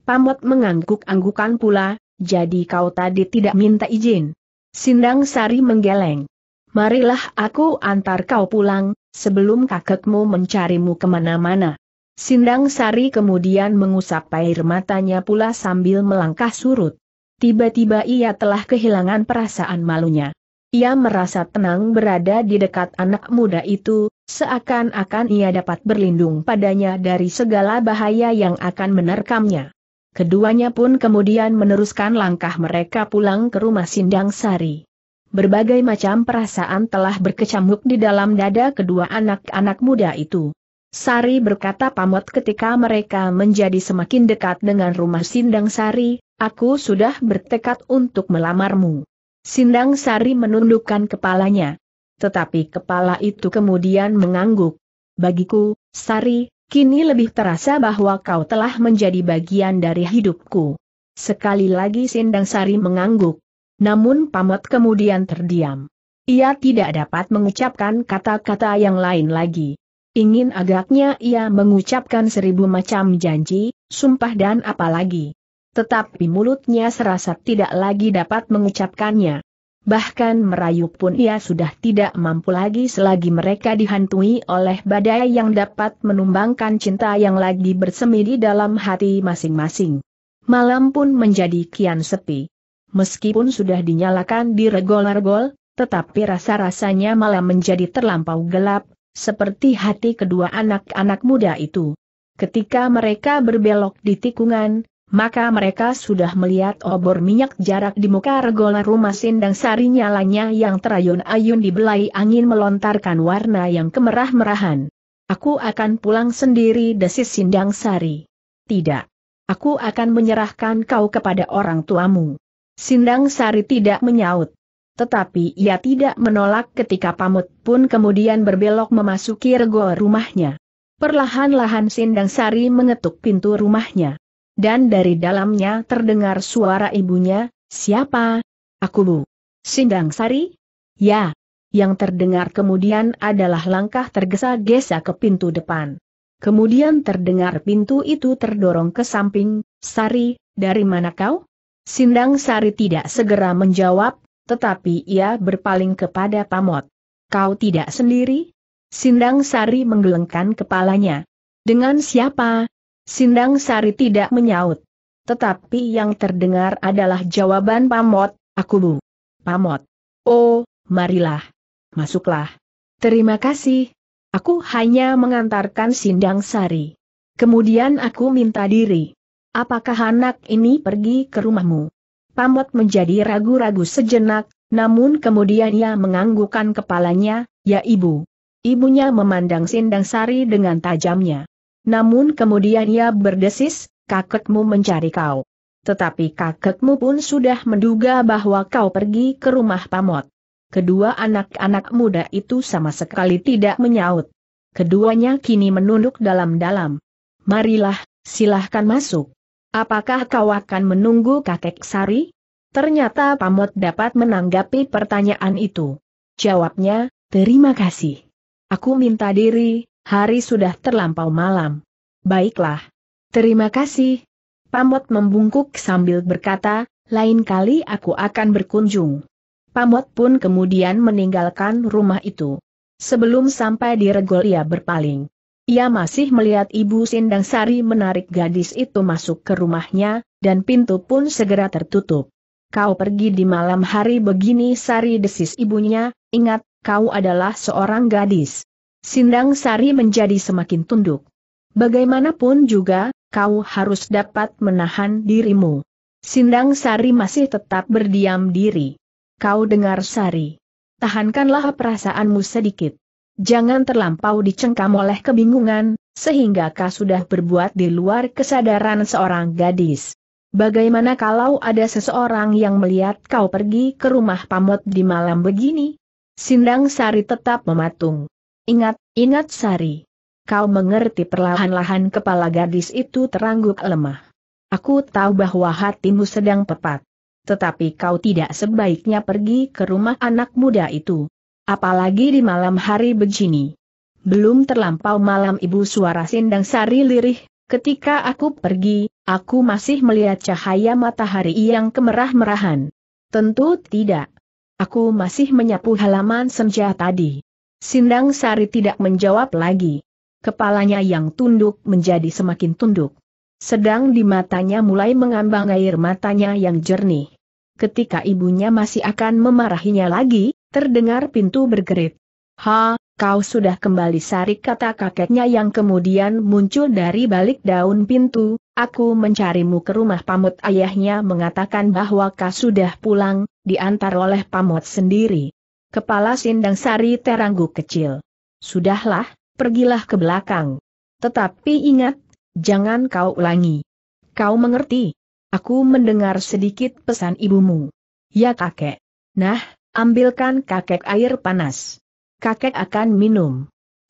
Pamot mengangguk-anggukan pula, jadi kau tadi tidak minta izin. Sindang Sari menggeleng. Marilah aku antar kau pulang, sebelum kakekmu mencarimu kemana-mana. Sindang Sari kemudian mengusap air matanya pula sambil melangkah surut. Tiba-tiba ia telah kehilangan perasaan malunya. Ia merasa tenang berada di dekat anak muda itu, seakan-akan ia dapat berlindung padanya dari segala bahaya yang akan menerkamnya. Keduanya pun kemudian meneruskan langkah mereka pulang ke rumah Sindang Sari. Berbagai macam perasaan telah berkecamuk di dalam dada kedua anak-anak muda itu. Sari berkata pamot ketika mereka menjadi semakin dekat dengan rumah Sindang Sari, aku sudah bertekad untuk melamarmu. Sindang Sari menundukkan kepalanya. Tetapi kepala itu kemudian mengangguk. Bagiku, Sari, kini lebih terasa bahwa kau telah menjadi bagian dari hidupku. Sekali lagi Sindang Sari mengangguk. Namun pamot kemudian terdiam. Ia tidak dapat mengucapkan kata-kata yang lain lagi. Ingin agaknya ia mengucapkan seribu macam janji, sumpah dan apalagi. Tetapi mulutnya serasa tidak lagi dapat mengucapkannya. Bahkan merayu pun ia sudah tidak mampu lagi selagi mereka dihantui oleh badai yang dapat menumbangkan cinta yang lagi bersemi di dalam hati masing-masing. Malam pun menjadi kian sepi. Meskipun sudah dinyalakan di regol-regol, tetapi rasa-rasanya malam menjadi terlampau gelap, seperti hati kedua anak-anak muda itu. Ketika mereka berbelok di tikungan, maka mereka sudah melihat obor minyak jarak di muka regola rumah sindang sari nyalanya yang terayun-ayun dibelai angin melontarkan warna yang kemerah-merahan. Aku akan pulang sendiri desis sindang sari. Tidak. Aku akan menyerahkan kau kepada orang tuamu. Sindang sari tidak menyaut. Tetapi ia tidak menolak ketika pamut pun kemudian berbelok memasuki rego rumahnya. Perlahan-lahan Sindang Sari mengetuk pintu rumahnya dan dari dalamnya terdengar suara ibunya, siapa? Aku Bu. Sindang Sari? Ya. Yang terdengar kemudian adalah langkah tergesa-gesa ke pintu depan. Kemudian terdengar pintu itu terdorong ke samping, Sari, dari mana kau? Sindang Sari tidak segera menjawab, tetapi ia berpaling kepada Pamot. Kau tidak sendiri? Sindang Sari menggelengkan kepalanya. Dengan siapa, Sindang Sari tidak menyaut. Tetapi yang terdengar adalah jawaban Pamot, aku bu. Pamot. Oh, marilah. Masuklah. Terima kasih. Aku hanya mengantarkan Sindang Sari. Kemudian aku minta diri. Apakah anak ini pergi ke rumahmu? Pamot menjadi ragu-ragu sejenak, namun kemudian ia menganggukkan kepalanya, ya ibu. Ibunya memandang Sindang Sari dengan tajamnya. Namun kemudian ia berdesis, kakekmu mencari kau. Tetapi kakekmu pun sudah menduga bahwa kau pergi ke rumah pamot. Kedua anak-anak muda itu sama sekali tidak menyaut. Keduanya kini menunduk dalam-dalam. Marilah, silahkan masuk. Apakah kau akan menunggu kakek Sari? Ternyata Pamot dapat menanggapi pertanyaan itu. Jawabnya, terima kasih. Aku minta diri, hari sudah terlampau malam. Baiklah. Terima kasih. Pamot membungkuk sambil berkata, lain kali aku akan berkunjung. Pamot pun kemudian meninggalkan rumah itu. Sebelum sampai di regol ia berpaling. Ia masih melihat Ibu Sindang Sari menarik gadis itu masuk ke rumahnya, dan pintu pun segera tertutup. Kau pergi di malam hari begini Sari desis ibunya, ingat, kau adalah seorang gadis. Sindang Sari menjadi semakin tunduk. Bagaimanapun juga, kau harus dapat menahan dirimu. Sindang Sari masih tetap berdiam diri. Kau dengar Sari. Tahankanlah perasaanmu sedikit. Jangan terlampau dicengkam oleh kebingungan, sehingga kau sudah berbuat di luar kesadaran seorang gadis. Bagaimana kalau ada seseorang yang melihat kau pergi ke rumah pamot di malam begini? Sindang Sari tetap mematung. Ingat, ingat Sari. Kau mengerti perlahan-lahan kepala gadis itu terangguk lemah. Aku tahu bahwa hatimu sedang pepat. Tetapi kau tidak sebaiknya pergi ke rumah anak muda itu. Apalagi di malam hari begini. Belum terlampau malam ibu suara sindang sari lirih, ketika aku pergi, aku masih melihat cahaya matahari yang kemerah-merahan. Tentu tidak. Aku masih menyapu halaman senja tadi. Sindang Sari tidak menjawab lagi. Kepalanya yang tunduk menjadi semakin tunduk. Sedang di matanya mulai mengambang air matanya yang jernih. Ketika ibunya masih akan memarahinya lagi, terdengar pintu bergerit. Ha, kau sudah kembali Sari kata kakeknya yang kemudian muncul dari balik daun pintu, aku mencarimu ke rumah pamut ayahnya mengatakan bahwa kau sudah pulang, diantar oleh pamut sendiri. Kepala Sindang Sari teranggu kecil. Sudahlah, pergilah ke belakang. Tetapi ingat, jangan kau ulangi. Kau mengerti? Aku mendengar sedikit pesan ibumu. Ya kakek. Nah, ambilkan kakek air panas. Kakek akan minum.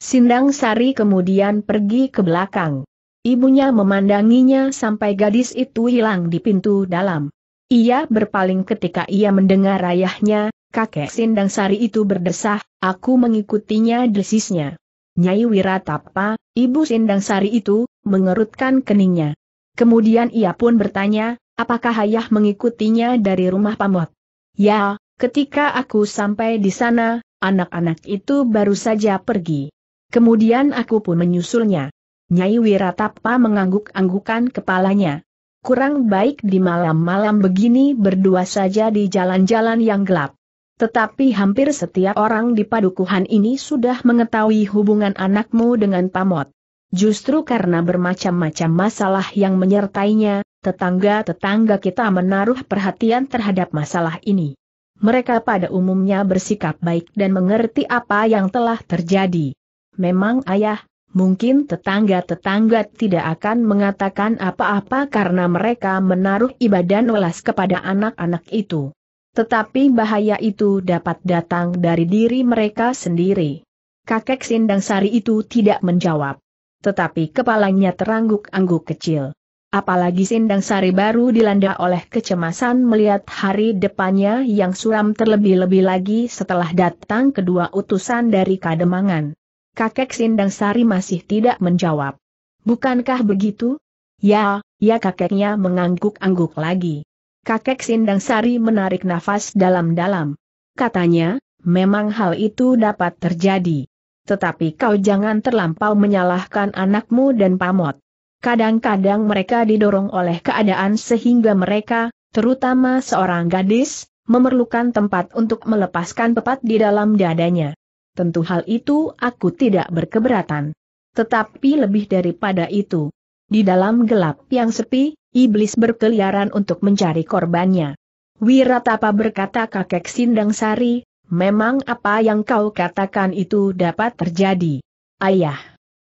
Sindang Sari kemudian pergi ke belakang. Ibunya memandanginya sampai gadis itu hilang di pintu dalam. Ia berpaling ketika ia mendengar ayahnya, Kakek Sindang Sari itu berdesah, aku mengikutinya desisnya. Nyai Wiratapa, ibu Sindang Sari itu, mengerutkan keningnya. Kemudian ia pun bertanya, apakah ayah mengikutinya dari rumah pamot? Ya, ketika aku sampai di sana, anak-anak itu baru saja pergi. Kemudian aku pun menyusulnya. Nyai Wiratapa mengangguk-anggukan kepalanya. Kurang baik di malam-malam begini berdua saja di jalan-jalan yang gelap. Tetapi hampir setiap orang di padukuhan ini sudah mengetahui hubungan anakmu dengan Pamot. Justru karena bermacam-macam masalah yang menyertainya, tetangga-tetangga kita menaruh perhatian terhadap masalah ini. Mereka pada umumnya bersikap baik dan mengerti apa yang telah terjadi. Memang ayah, mungkin tetangga-tetangga tidak akan mengatakan apa-apa karena mereka menaruh ibadah welas kepada anak-anak itu. Tetapi bahaya itu dapat datang dari diri mereka sendiri. Kakek Sindang Sari itu tidak menjawab. Tetapi kepalanya terangguk-angguk kecil. Apalagi Sindang Sari baru dilanda oleh kecemasan melihat hari depannya yang suram terlebih-lebih lagi setelah datang kedua utusan dari Kademangan. Kakek Sindang Sari masih tidak menjawab. Bukankah begitu? Ya, ya kakeknya mengangguk-angguk lagi. Kakek Sindang Sari menarik nafas dalam-dalam. Katanya, memang hal itu dapat terjadi. Tetapi kau jangan terlampau menyalahkan anakmu dan pamot. Kadang-kadang mereka didorong oleh keadaan sehingga mereka, terutama seorang gadis, memerlukan tempat untuk melepaskan pepat di dalam dadanya. Tentu hal itu aku tidak berkeberatan. Tetapi lebih daripada itu, di dalam gelap yang sepi, iblis berkeliaran untuk mencari korbannya. Wiratapa berkata kakek Sindang Sari, memang apa yang kau katakan itu dapat terjadi. Ayah.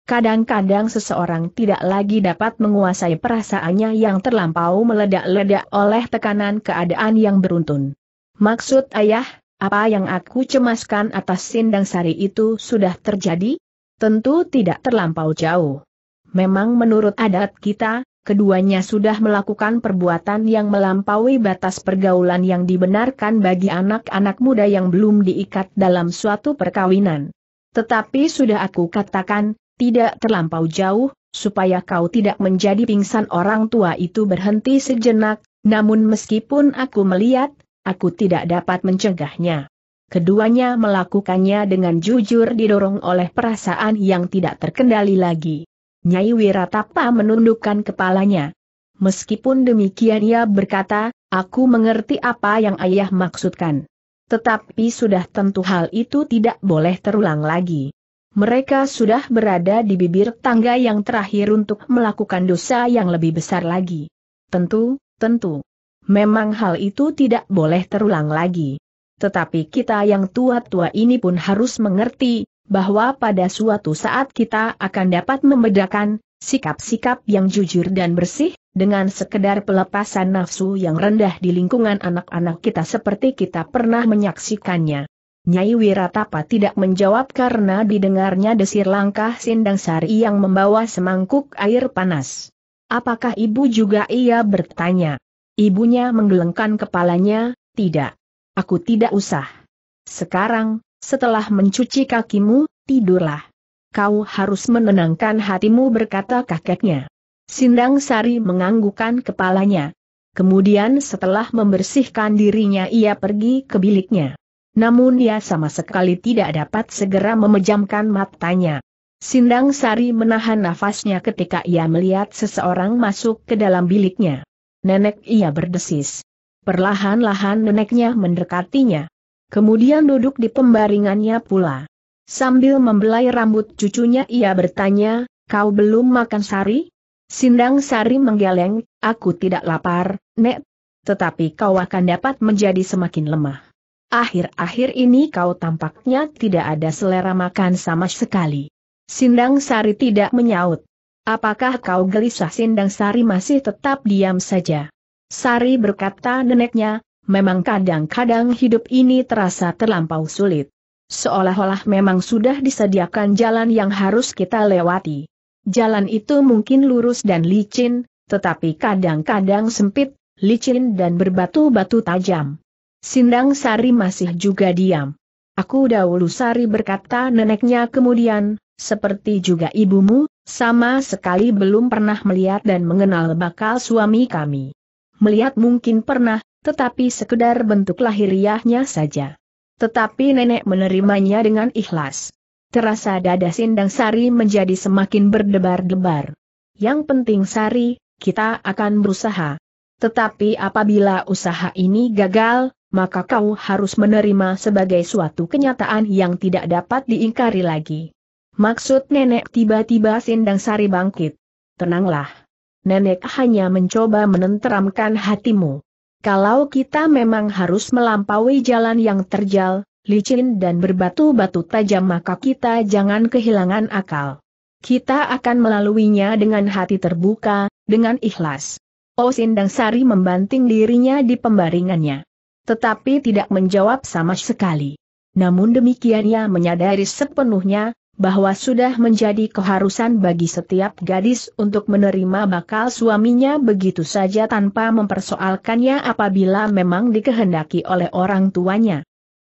Kadang-kadang seseorang tidak lagi dapat menguasai perasaannya yang terlampau meledak-ledak oleh tekanan keadaan yang beruntun. Maksud ayah, apa yang aku cemaskan atas sindang sari itu sudah terjadi? Tentu tidak terlampau jauh. Memang menurut adat kita, keduanya sudah melakukan perbuatan yang melampaui batas pergaulan yang dibenarkan bagi anak-anak muda yang belum diikat dalam suatu perkawinan. Tetapi sudah aku katakan, tidak terlampau jauh, supaya kau tidak menjadi pingsan orang tua itu berhenti sejenak, namun meskipun aku melihat, aku tidak dapat mencegahnya. Keduanya melakukannya dengan jujur didorong oleh perasaan yang tidak terkendali lagi. Nyai Wiratapa menundukkan kepalanya. Meskipun demikian ia berkata, aku mengerti apa yang ayah maksudkan. Tetapi sudah tentu hal itu tidak boleh terulang lagi. Mereka sudah berada di bibir tangga yang terakhir untuk melakukan dosa yang lebih besar lagi. Tentu, tentu. Memang hal itu tidak boleh terulang lagi. Tetapi kita yang tua-tua ini pun harus mengerti, bahwa pada suatu saat kita akan dapat membedakan sikap-sikap yang jujur dan bersih dengan sekedar pelepasan nafsu yang rendah di lingkungan anak-anak kita seperti kita pernah menyaksikannya. Nyai Wiratapa tidak menjawab karena didengarnya desir langkah Sindang Sari yang membawa semangkuk air panas. Apakah ibu juga ia bertanya? Ibunya menggelengkan kepalanya, tidak. Aku tidak usah. Sekarang, setelah mencuci kakimu, tidurlah. Kau harus menenangkan hatimu berkata kakeknya. Sindang Sari menganggukan kepalanya. Kemudian setelah membersihkan dirinya ia pergi ke biliknya. Namun ia sama sekali tidak dapat segera memejamkan matanya. Sindang Sari menahan nafasnya ketika ia melihat seseorang masuk ke dalam biliknya. Nenek ia berdesis. Perlahan-lahan neneknya mendekatinya. Kemudian duduk di pembaringannya pula. Sambil membelai rambut cucunya ia bertanya, kau belum makan sari? Sindang Sari menggeleng, aku tidak lapar, Nek. Tetapi kau akan dapat menjadi semakin lemah. Akhir-akhir ini kau tampaknya tidak ada selera makan sama sekali. Sindang Sari tidak menyaut. Apakah kau gelisah Sindang Sari masih tetap diam saja? Sari berkata neneknya, memang kadang-kadang hidup ini terasa terlampau sulit. Seolah-olah memang sudah disediakan jalan yang harus kita lewati. Jalan itu mungkin lurus dan licin, tetapi kadang-kadang sempit, licin dan berbatu-batu tajam. Sindang Sari masih juga diam. Aku dahulu Sari berkata neneknya kemudian, seperti juga ibumu, sama sekali belum pernah melihat dan mengenal bakal suami kami. Melihat mungkin pernah, tetapi sekedar bentuk lahiriahnya saja. Tetapi nenek menerimanya dengan ikhlas. Terasa dada Sindang Sari menjadi semakin berdebar-debar. Yang penting Sari, kita akan berusaha. Tetapi apabila usaha ini gagal, maka kau harus menerima sebagai suatu kenyataan yang tidak dapat diingkari lagi. Maksud nenek tiba-tiba Sindang Sari bangkit. Tenanglah. Nenek hanya mencoba menenteramkan hatimu. Kalau kita memang harus melampaui jalan yang terjal, licin dan berbatu-batu tajam maka kita jangan kehilangan akal. Kita akan melaluinya dengan hati terbuka, dengan ikhlas. Oh Sindang Sari membanting dirinya di pembaringannya. Tetapi tidak menjawab sama sekali. Namun demikian ia menyadari sepenuhnya, bahwa sudah menjadi keharusan bagi setiap gadis untuk menerima bakal suaminya begitu saja tanpa mempersoalkannya apabila memang dikehendaki oleh orang tuanya.